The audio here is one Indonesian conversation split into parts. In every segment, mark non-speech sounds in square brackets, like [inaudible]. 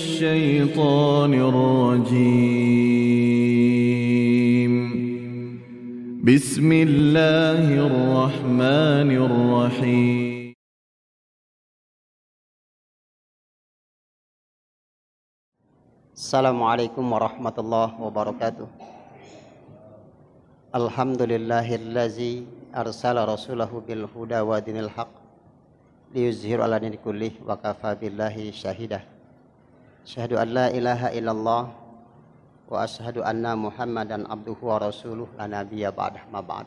الشيطان الرجيم بسم الله الرحمن الرحيم السلام عليكم ورحمة الله وبركاته الحمد لله الذي أرسل رسوله بالهدى ودين الحق ليظهر على دين كله وكفى بالله شهيدا an la ilaha illallah wa asyhadu anna Muhammadan abduhu wa rasuluhu la nabiyya ba'da ma ba'd.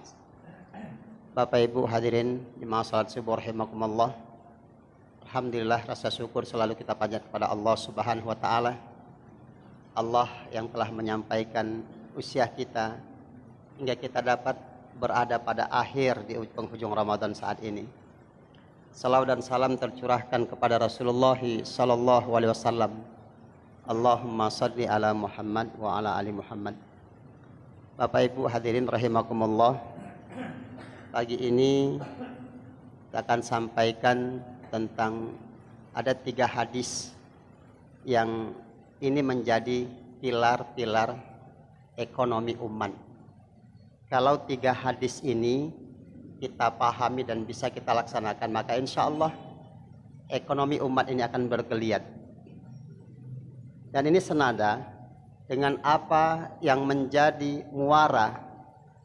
Bapak Ibu hadirin di salat subuh rahimakumullah. Alhamdulillah rasa syukur selalu kita panjat kepada Allah Subhanahu wa taala. Allah yang telah menyampaikan usia kita hingga kita dapat berada pada akhir di penghujung Ramadan saat ini. Salam dan salam tercurahkan kepada Rasulullah sallallahu alaihi wasallam Allahumma salli ala Muhammad wa ala ali Muhammad. Bapak Ibu hadirin rahimakumullah. Pagi ini kita akan sampaikan tentang ada tiga hadis yang ini menjadi pilar-pilar ekonomi umat. Kalau tiga hadis ini kita pahami dan bisa kita laksanakan, maka insya Allah ekonomi umat ini akan bergeliat dan ini senada dengan apa yang menjadi muara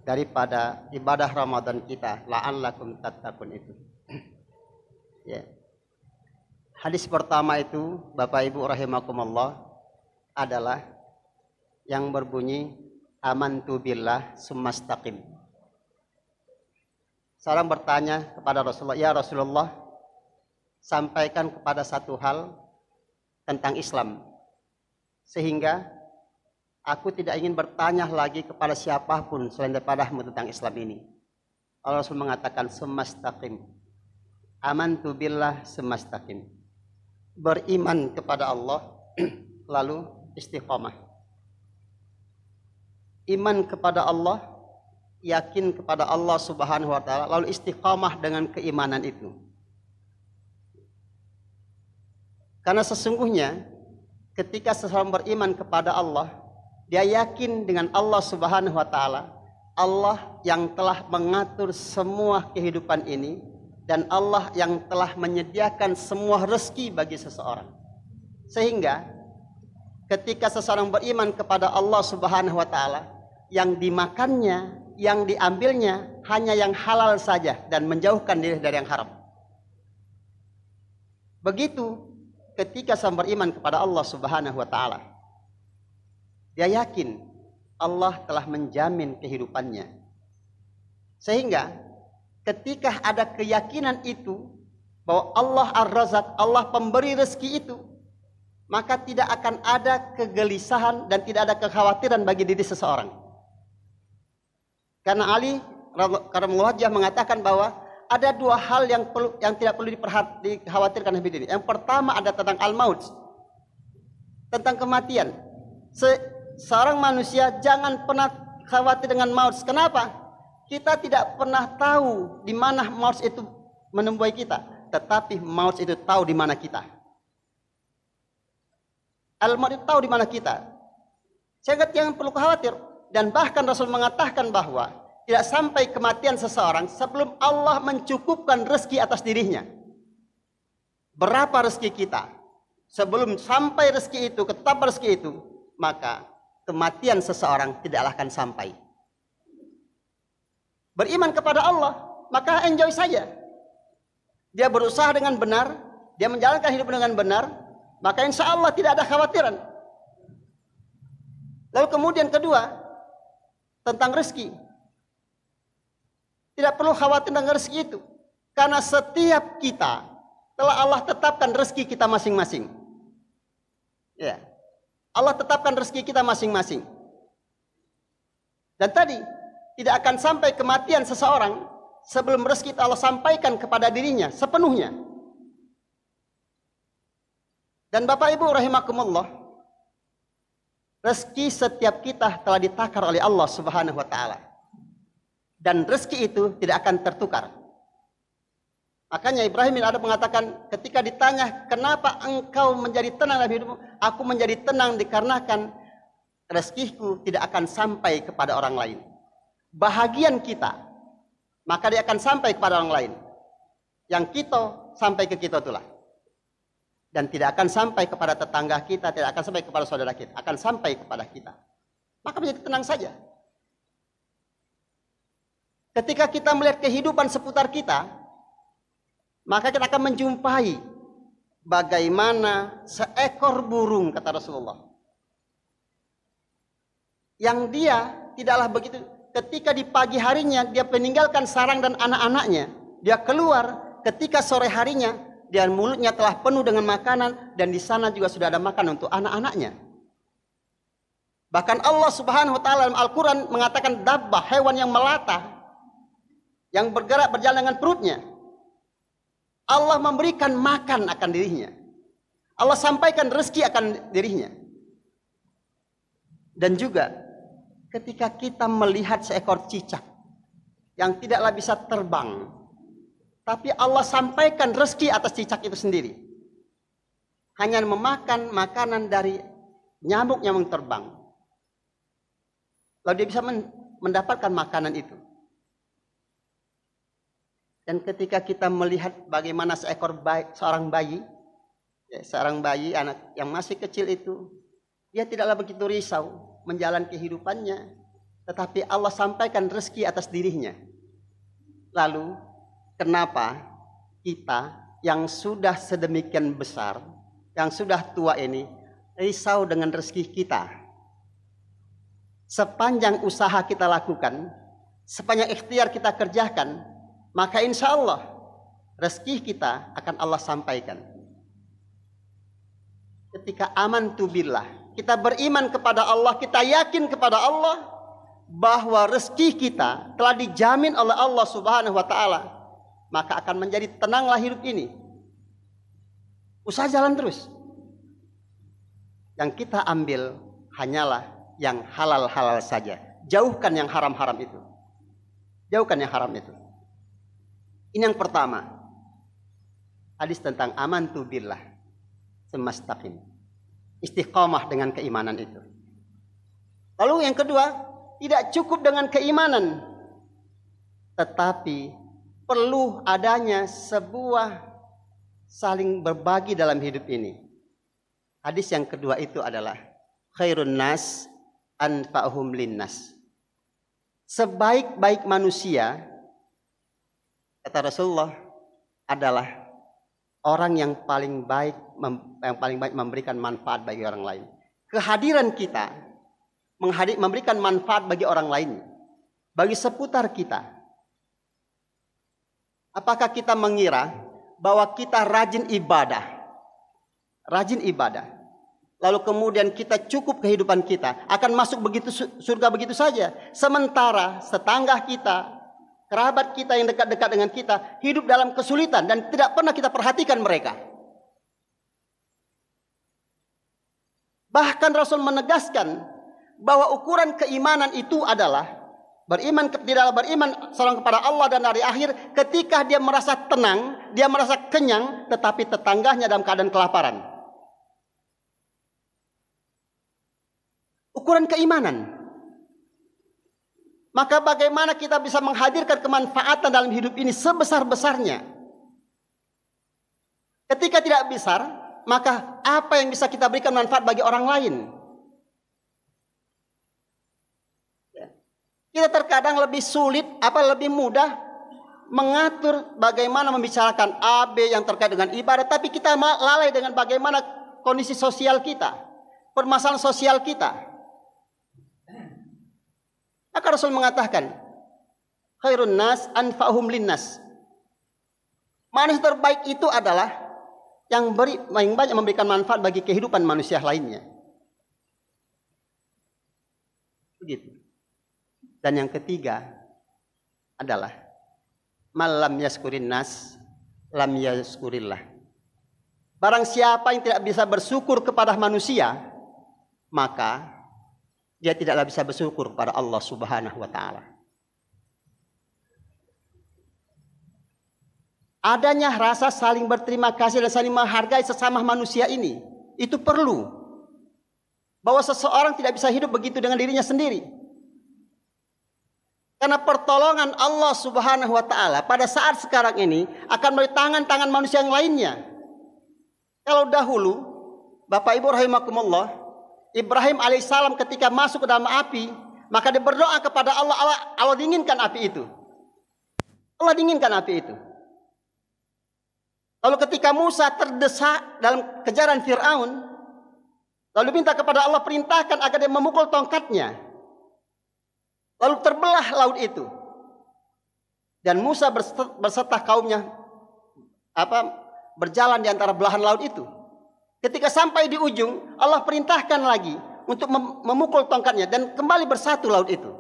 daripada ibadah Ramadan kita la'allakum tattaqun itu. [clears throat] ya. Hadis pertama itu Bapak Ibu rahimakumullah adalah yang berbunyi amantu billah sumastaqim. Seorang bertanya kepada Rasulullah, "Ya Rasulullah, sampaikan kepada satu hal tentang Islam." Sehingga aku tidak ingin bertanya lagi kepada siapapun selain daripadamu tentang Islam ini. Allah Rasul mengatakan semastakim, Aman tu billah semastakim. Beriman kepada Allah [clears throat] lalu istiqomah. Iman kepada Allah, yakin kepada Allah Subhanahu wa taala, lalu istiqomah dengan keimanan itu. Karena sesungguhnya ketika seseorang beriman kepada Allah, dia yakin dengan Allah Subhanahu wa taala, Allah yang telah mengatur semua kehidupan ini dan Allah yang telah menyediakan semua rezeki bagi seseorang. Sehingga ketika seseorang beriman kepada Allah Subhanahu wa taala, yang dimakannya, yang diambilnya hanya yang halal saja dan menjauhkan diri dari yang haram. Begitu ketika sang beriman kepada Allah Subhanahu wa taala. Dia yakin Allah telah menjamin kehidupannya. Sehingga ketika ada keyakinan itu bahwa Allah Ar-Razak, Allah pemberi rezeki itu, maka tidak akan ada kegelisahan dan tidak ada kekhawatiran bagi diri seseorang. Karena Ali karena mengatakan bahwa ada dua hal yang perlu yang tidak perlu dikhawatirkan Habib ini. Yang pertama ada tentang al-maut. Tentang kematian. Se seorang manusia jangan pernah khawatir dengan maut. Kenapa? Kita tidak pernah tahu di mana maut itu menemui kita, tetapi maut itu tahu di mana kita. Al-maut itu tahu di mana kita. Sehingga jangan perlu khawatir dan bahkan Rasul mengatakan bahwa tidak sampai kematian seseorang sebelum Allah mencukupkan rezeki atas dirinya. Berapa rezeki kita? Sebelum sampai rezeki itu, tetap rezeki itu, maka kematian seseorang tidaklah akan sampai. Beriman kepada Allah, maka enjoy saja. Dia berusaha dengan benar, dia menjalankan hidup dengan benar, maka insya Allah tidak ada khawatiran. Lalu kemudian kedua, tentang rezeki tidak perlu khawatir dengan rezeki itu. Karena setiap kita telah Allah tetapkan rezeki kita masing-masing. Ya. Allah tetapkan rezeki kita masing-masing. Dan tadi tidak akan sampai kematian seseorang sebelum rezeki Allah sampaikan kepada dirinya sepenuhnya. Dan Bapak Ibu rahimakumullah, rezeki setiap kita telah ditakar oleh Allah Subhanahu wa taala dan rezeki itu tidak akan tertukar. Makanya Ibrahim bin Adam mengatakan ketika ditanya kenapa engkau menjadi tenang dalam hidupmu, aku menjadi tenang dikarenakan rezekiku tidak akan sampai kepada orang lain. Bahagian kita, maka dia akan sampai kepada orang lain. Yang kita sampai ke kita itulah. Dan tidak akan sampai kepada tetangga kita, tidak akan sampai kepada saudara kita, akan sampai kepada kita. Maka menjadi tenang saja. Ketika kita melihat kehidupan seputar kita, maka kita akan menjumpai bagaimana seekor burung kata Rasulullah. Yang dia tidaklah begitu ketika di pagi harinya dia meninggalkan sarang dan anak-anaknya, dia keluar ketika sore harinya dia mulutnya telah penuh dengan makanan dan di sana juga sudah ada makan untuk anak-anaknya. Bahkan Allah Subhanahu wa taala dalam Al-Qur'an mengatakan dabbah hewan yang melata yang bergerak berjalan dengan perutnya. Allah memberikan makan akan dirinya. Allah sampaikan rezeki akan dirinya. Dan juga ketika kita melihat seekor cicak yang tidaklah bisa terbang, tapi Allah sampaikan rezeki atas cicak itu sendiri. Hanya memakan makanan dari nyamuk yang terbang. Lalu dia bisa mendapatkan makanan itu. Dan ketika kita melihat bagaimana seekor bayi, seorang bayi, ya, seorang bayi anak yang masih kecil itu, dia tidaklah begitu risau menjalani kehidupannya, tetapi Allah sampaikan rezeki atas dirinya. Lalu, kenapa kita yang sudah sedemikian besar, yang sudah tua ini, risau dengan rezeki kita? Sepanjang usaha kita lakukan, sepanjang ikhtiar kita kerjakan, maka insya Allah rezeki kita akan Allah sampaikan. Ketika aman tubillah, kita beriman kepada Allah, kita yakin kepada Allah bahwa rezeki kita telah dijamin oleh Allah Subhanahu wa taala, maka akan menjadi tenanglah hidup ini. Usaha jalan terus. Yang kita ambil hanyalah yang halal-halal saja. Jauhkan yang haram-haram itu. Jauhkan yang haram itu. Ini yang pertama. Hadis tentang aman tu billah semastaqim. Istiqomah dengan keimanan itu. Lalu yang kedua, tidak cukup dengan keimanan. Tetapi perlu adanya sebuah saling berbagi dalam hidup ini. Hadis yang kedua itu adalah khairun nas anfa'hum linnas. Sebaik-baik manusia Kata Rasulullah adalah orang yang paling baik yang paling baik memberikan manfaat bagi orang lain. Kehadiran kita menghadir, memberikan manfaat bagi orang lain, bagi seputar kita. Apakah kita mengira bahwa kita rajin ibadah? Rajin ibadah lalu kemudian kita cukup kehidupan kita akan masuk begitu surga begitu saja sementara setangga kita kerabat kita yang dekat-dekat dengan kita hidup dalam kesulitan dan tidak pernah kita perhatikan mereka. Bahkan Rasul menegaskan bahwa ukuran keimanan itu adalah beriman tidaklah beriman seorang kepada Allah dan hari akhir ketika dia merasa tenang, dia merasa kenyang tetapi tetangganya dalam keadaan kelaparan. Ukuran keimanan maka bagaimana kita bisa menghadirkan kemanfaatan dalam hidup ini sebesar-besarnya? Ketika tidak besar, maka apa yang bisa kita berikan manfaat bagi orang lain? Ya. Kita terkadang lebih sulit, apa lebih mudah mengatur bagaimana membicarakan AB yang terkait dengan ibadah, tapi kita lalai dengan bagaimana kondisi sosial kita, permasalahan sosial kita. Maka Rasul mengatakan, khairun nas anfa'hum linnas. Manusia terbaik itu adalah yang beri, yang banyak memberikan manfaat bagi kehidupan manusia lainnya. Begitu. Dan yang ketiga adalah malam yaskurin nas lam yaskurillah. Barang siapa yang tidak bisa bersyukur kepada manusia, maka dia tidaklah bisa bersyukur kepada Allah Subhanahu wa taala. Adanya rasa saling berterima kasih dan saling menghargai sesama manusia ini itu perlu. Bahwa seseorang tidak bisa hidup begitu dengan dirinya sendiri. Karena pertolongan Allah Subhanahu wa taala pada saat sekarang ini akan melalui tangan-tangan manusia yang lainnya. Kalau dahulu Bapak Ibu rahimakumullah Ibrahim alaihissalam ketika masuk ke dalam api, maka dia berdoa kepada Allah, Allah, Allah dinginkan api itu. Allah dinginkan api itu. Lalu ketika Musa terdesak dalam kejaran Fir'aun, lalu minta kepada Allah perintahkan agar dia memukul tongkatnya. Lalu terbelah laut itu. Dan Musa berserta kaumnya apa berjalan di antara belahan laut itu. Ketika sampai di ujung, Allah perintahkan lagi untuk memukul tongkatnya dan kembali bersatu laut itu.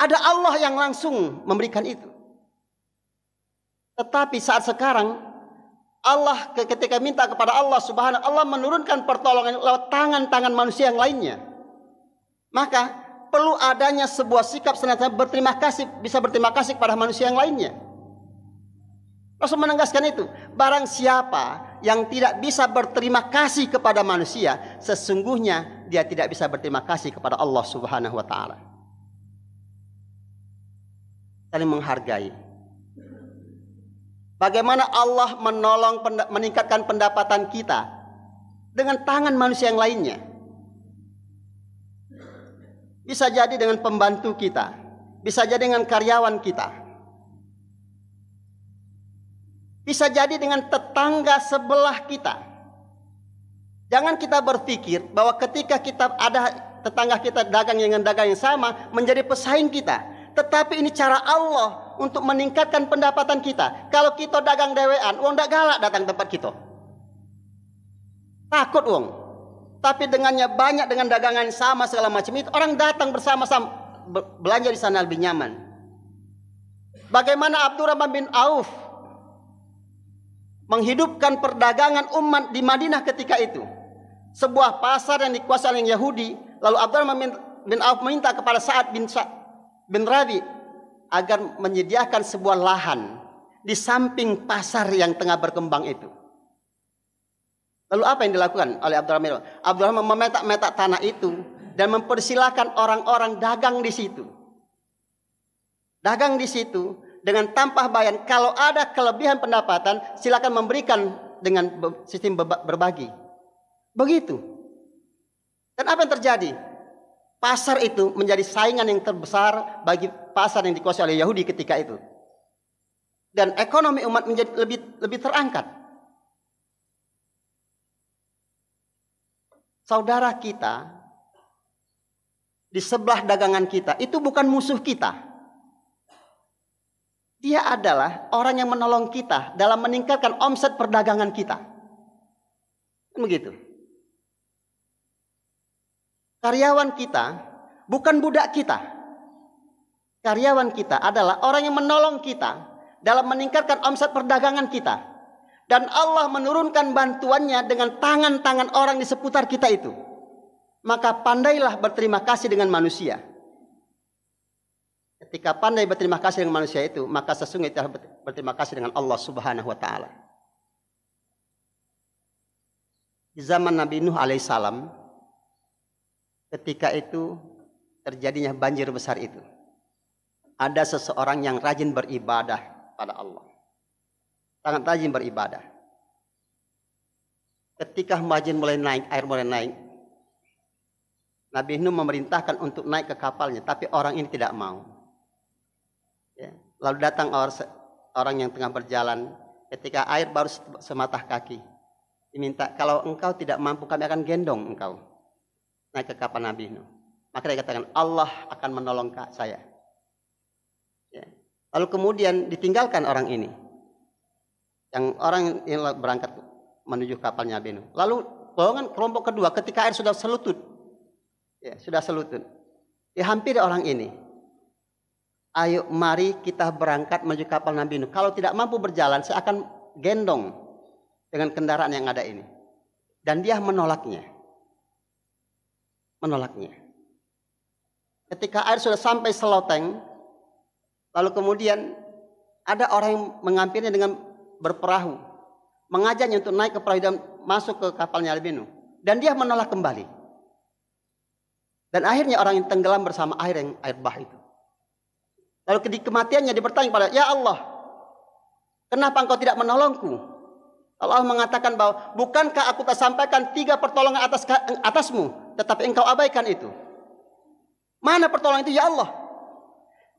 Ada Allah yang langsung memberikan itu. Tetapi saat sekarang Allah ketika minta kepada Allah Subhanahu Allah menurunkan pertolongan lewat tangan-tangan manusia yang lainnya. Maka perlu adanya sebuah sikap senantiasa berterima kasih, bisa berterima kasih kepada manusia yang lainnya. Rasul menegaskan itu. Barang siapa yang tidak bisa berterima kasih kepada manusia, sesungguhnya dia tidak bisa berterima kasih kepada Allah Subhanahu wa taala. Saling menghargai. Bagaimana Allah menolong meningkatkan pendapatan kita dengan tangan manusia yang lainnya. Bisa jadi dengan pembantu kita, bisa jadi dengan karyawan kita, Bisa jadi dengan tetangga sebelah kita. Jangan kita berpikir bahwa ketika kita ada tetangga kita dagang dengan dagang yang sama menjadi pesaing kita. Tetapi ini cara Allah untuk meningkatkan pendapatan kita. Kalau kita dagang dewean, uang tidak galak datang tempat kita. Takut uang. Tapi dengannya banyak dengan dagangan sama segala macam itu orang datang bersama-sama belanja di sana lebih nyaman. Bagaimana Abdurrahman bin Auf menghidupkan perdagangan umat di Madinah ketika itu. Sebuah pasar yang dikuasai oleh Yahudi, lalu Abdurrahman bin Auf meminta kepada Sa'ad bin, Sa bin Rabi agar menyediakan sebuah lahan di samping pasar yang tengah berkembang itu. Lalu apa yang dilakukan oleh Abdurrahman? Abdurrahman memetak-metak tanah itu dan mempersilahkan orang-orang dagang di situ. Dagang di situ dengan tanpa bayan kalau ada kelebihan pendapatan silakan memberikan dengan sistem berbagi. Begitu. Dan apa yang terjadi? Pasar itu menjadi saingan yang terbesar bagi pasar yang dikuasai oleh Yahudi ketika itu. Dan ekonomi umat menjadi lebih lebih terangkat. Saudara kita di sebelah dagangan kita itu bukan musuh kita. Dia adalah orang yang menolong kita dalam meningkatkan omset perdagangan kita. Kan begitu. Karyawan kita bukan budak kita. Karyawan kita adalah orang yang menolong kita dalam meningkatkan omset perdagangan kita. Dan Allah menurunkan bantuannya dengan tangan-tangan orang di seputar kita itu. Maka pandailah berterima kasih dengan manusia Ketika pandai berterima kasih dengan manusia itu, maka sesungguhnya telah berterima kasih dengan Allah Subhanahu wa taala. Di zaman Nabi Nuh alaihissalam, ketika itu terjadinya banjir besar itu, ada seseorang yang rajin beribadah pada Allah. Sangat rajin beribadah. Ketika banjir mulai naik, air mulai naik, Nabi Nuh memerintahkan untuk naik ke kapalnya, tapi orang ini tidak mau. Ya. Lalu datang orang yang tengah berjalan ketika air baru sematah kaki. Diminta, kalau engkau tidak mampu kami akan gendong engkau. Naik ke kapal Nabi Nuh. Maka dia katakan, Allah akan menolong saya. Ya. Lalu kemudian ditinggalkan orang ini. Yang orang yang berangkat menuju kapalnya Nabi Nuh. Lalu golongan kelompok kedua ketika air sudah selutut. Ya, sudah selutut. Ya, hampir orang ini ayo mari kita berangkat menuju kapal Nabi Nuh. Kalau tidak mampu berjalan, saya akan gendong dengan kendaraan yang ada ini. Dan dia menolaknya. Menolaknya. Ketika air sudah sampai seloteng, lalu kemudian ada orang yang mengampirnya dengan berperahu. Mengajaknya untuk naik ke perahu dan masuk ke kapalnya Nabi Nuh. Dan dia menolak kembali. Dan akhirnya orang yang tenggelam bersama air yang air bah itu. Lalu di kematiannya bertanya pada Ya Allah, kenapa engkau tidak menolongku? Allah mengatakan bahwa bukankah aku tak sampaikan tiga pertolongan atas atasmu, tetapi engkau abaikan itu. Mana pertolongan itu ya Allah?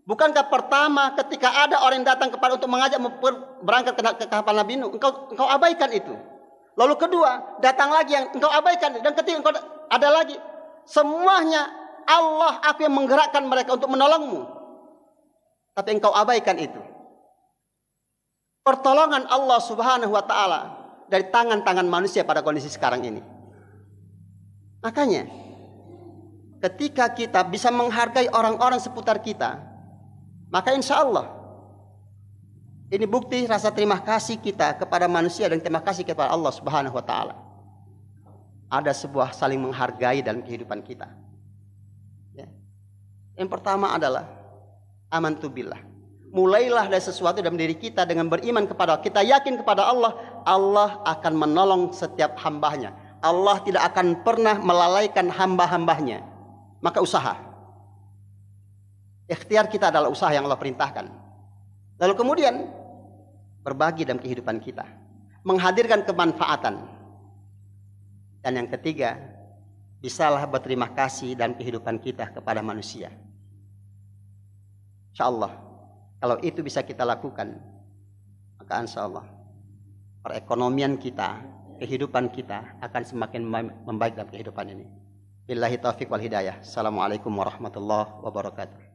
Bukankah pertama ketika ada orang yang datang kepada untuk mengajak berangkat ke, ke kapal Nabi Nuh, engkau engkau abaikan itu. Lalu kedua, datang lagi yang engkau abaikan dan ketiga engkau ada lagi. Semuanya Allah aku yang menggerakkan mereka untuk menolongmu tapi engkau abaikan itu. Pertolongan Allah Subhanahu wa taala dari tangan-tangan manusia pada kondisi sekarang ini. Makanya ketika kita bisa menghargai orang-orang seputar kita, maka insya Allah ini bukti rasa terima kasih kita kepada manusia dan terima kasih kepada Allah Subhanahu wa taala. Ada sebuah saling menghargai dalam kehidupan kita. Ya. Yang pertama adalah aman billah. Mulailah dari sesuatu dalam diri kita dengan beriman kepada Allah. Kita yakin kepada Allah, Allah akan menolong setiap hambanya. Allah tidak akan pernah melalaikan hamba-hambanya. Maka usaha. Ikhtiar kita adalah usaha yang Allah perintahkan. Lalu kemudian berbagi dalam kehidupan kita. Menghadirkan kemanfaatan. Dan yang ketiga, bisalah berterima kasih dalam kehidupan kita kepada manusia. Insya Allah, kalau itu bisa kita lakukan, maka insya Allah perekonomian kita, kehidupan kita akan semakin membaik dalam kehidupan ini. Billahi taufiq wal hidayah. Assalamualaikum warahmatullahi wabarakatuh.